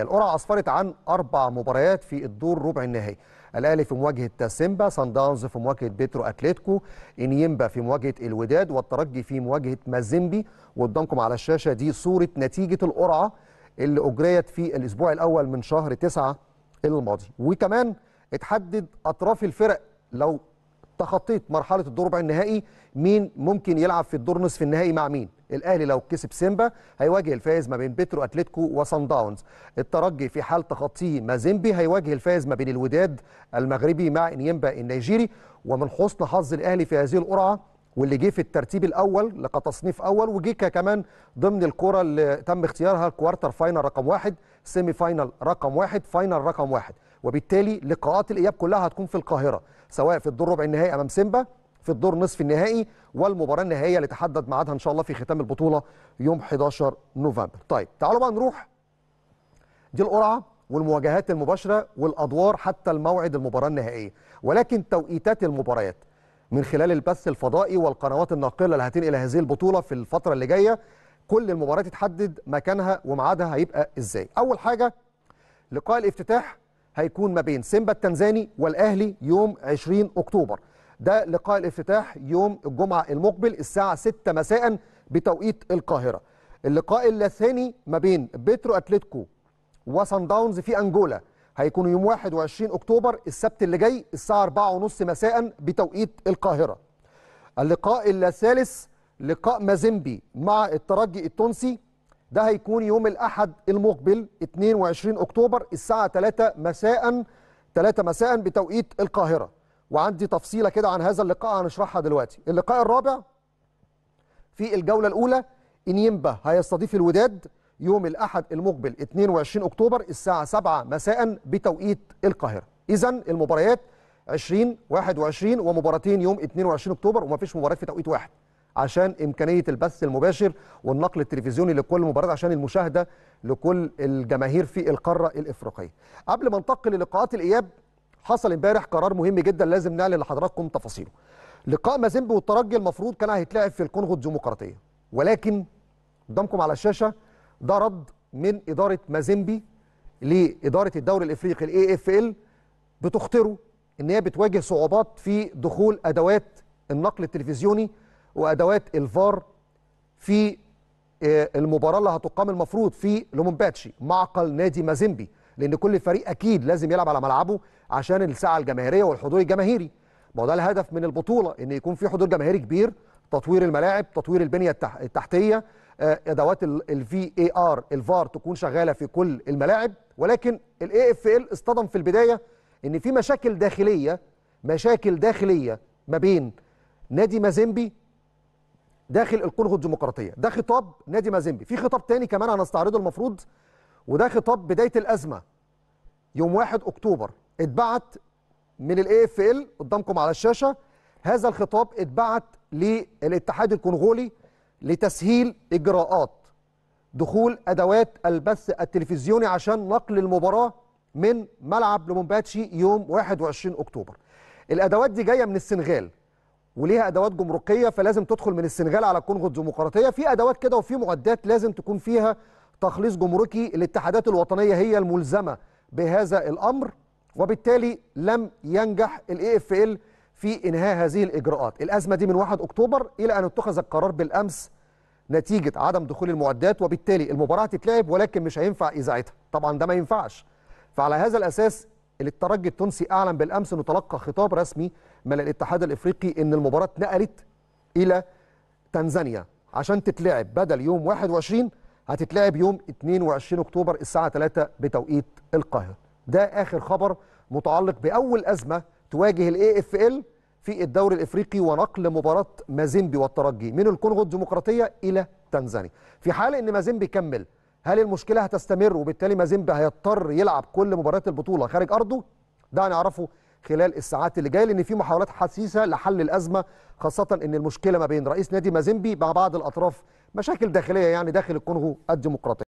القرعة أسفرت عن أربع مباريات في الدور ربع النهائي الأهلي في مواجهة سيمبا سان داونز في مواجهة بيترو أتليتيكو إنيمبا في مواجهة الوداد والترجي في مواجهة مازيمبي وقدامكم على الشاشة دي صورة نتيجة القرعة اللي أجريت في الأسبوع الأول من شهر 9 الماضي وكمان اتحدد أطراف الفرق لو تخطيت مرحلة الدور ربع النهائي مين ممكن يلعب في الدور نصف النهائي مع مين الاهلي لو كسب سيمبا هيواجه الفائز ما بين بترو اتلتيكو وسان داونز الترجي في حال تخطيه مازيمبي هيواجه الفائز ما بين الوداد المغربي مع انيمبا النيجيري ومن حسن حظ الاهلي في هذه القرعه واللي جه في الترتيب الاول تصنيف اول وجيكا كمان ضمن الكره اللي تم اختيارها الكوارتر فاينل رقم واحد سيمي فاينل رقم واحد فاينل رقم واحد وبالتالي لقاءات الاياب كلها هتكون في القاهره سواء في الدور ربع النهائي امام سيمبا في الدور نصف النهائي والمباراه النهائيه اللي تحدد ميعادها ان شاء الله في ختام البطوله يوم 11 نوفمبر. طيب تعالوا بقى نروح دي القرعه والمواجهات المباشره والادوار حتى الموعد المباراه النهائيه ولكن توقيتات المباريات من خلال البث الفضائي والقنوات الناقله اللي هتنقل هذه البطوله في الفتره اللي جايه كل المباريات تحدد مكانها وميعادها هيبقى ازاي. اول حاجه لقاء الافتتاح هيكون ما بين سيمبا التنزاني والاهلي يوم 20 اكتوبر. ده لقاء الافتتاح يوم الجمعة المقبل الساعة 6 مساء بتوقيت القاهرة اللقاء الثاني ما بين بيترو أتلتيكو وصن داونز في أنجولا هيكون يوم 21 أكتوبر السبت اللي جاي الساعة 4:30 مساء بتوقيت القاهرة اللقاء الثالث لقاء مازيمبي مع الترجي التونسي ده هيكون يوم الأحد المقبل 22 أكتوبر الساعة 3 مساء 3 مساء بتوقيت القاهرة وعندي تفصيلة كده عن هذا اللقاء هنشرحها دلوقتي اللقاء الرابع في الجولة الأولى إنيمبا هيستضيف الوداد يوم الأحد المقبل 22 أكتوبر الساعة 7 مساء بتوقيت القاهرة إذا المباريات 20 21 ومباراتين يوم 22 أكتوبر ومفيش مباريات في توقيت واحد عشان إمكانية البث المباشر والنقل التلفزيوني لكل مباراة عشان المشاهدة لكل الجماهير في القارة الإفريقية قبل ما ننتقل للقاءات الإياب حصل امبارح قرار مهم جدا لازم نعلن لحضراتكم تفاصيله لقاء مازيمبي والترجي المفروض كان هيتلعب في الكونغو الديمقراطيه ولكن قدامكم على الشاشه ده رد من اداره مازيمبي لاداره الدوري الافريقي الاي اف ال بتخطره ان هي بتواجه صعوبات في دخول ادوات النقل التلفزيوني وادوات الفار في آه، المباراه اللي هتقام المفروض في لومباتشي معقل نادي مازيمبي لان كل فريق اكيد لازم يلعب على ملعبه عشان السعه الجماهيريه والحضور الجماهيري ما ده الهدف من البطوله ان يكون في حضور جماهيري كبير تطوير الملاعب تطوير البنيه التحتيه آه، ادوات الفي اي ار الفار تكون شغاله في كل الملاعب ولكن الاي اف ال اصطدم في البدايه ان في مشاكل داخليه مشاكل داخليه ما بين نادي مازيمبي داخل الكونغو الديمقراطيه ده خطاب نادي مازيمبي في خطاب تاني كمان هنستعرضه المفروض وده خطاب بدايه الازمه يوم 1 اكتوبر اتبعت من الاي اف ال قدامكم على الشاشه هذا الخطاب اتبعت للاتحاد الكونغولي لتسهيل اجراءات دخول ادوات البث التلفزيوني عشان نقل المباراه من ملعب لومباتشي يوم 21 اكتوبر. الادوات دي جايه من السنغال وليها ادوات جمركيه فلازم تدخل من السنغال على الكونغو الديمقراطيه في ادوات كده وفي معدات لازم تكون فيها تخليص جمركي الاتحادات الوطنيه هي الملزمه بهذا الامر وبالتالي لم ينجح الاي اف ال في انهاء هذه الاجراءات الازمه دي من 1 اكتوبر الى ان اتخذ القرار بالامس نتيجه عدم دخول المعدات وبالتالي المباراه هتتلعب ولكن مش هينفع اذاعتها طبعا ده ما ينفعش فعلى هذا الاساس الترجي التونسي اعلن بالامس انه تلقى خطاب رسمي من الاتحاد الافريقي ان المباراه اتنقلت الى تنزانيا عشان تتلعب بدل يوم 21 هتتلعب يوم 22 اكتوبر الساعه 3 بتوقيت القاهره ده اخر خبر متعلق باول ازمه تواجه الاي اف ال في الدوري الافريقي ونقل مباراه مازيمبي والترجي من الكونغو الديمقراطيه الى تنزانيا في حال ان مازيمبي كمل هل المشكله هتستمر وبالتالي مازيمبي هيضطر يلعب كل مباريات البطوله خارج ارضه ده هنعرفه خلال الساعات اللي جايه لان في محاولات حثيثه لحل الازمه خاصه ان المشكله ما بين رئيس نادي مازيمبي مع بعض الاطراف مشاكل داخليه يعني داخل الكونغو الديمقراطيه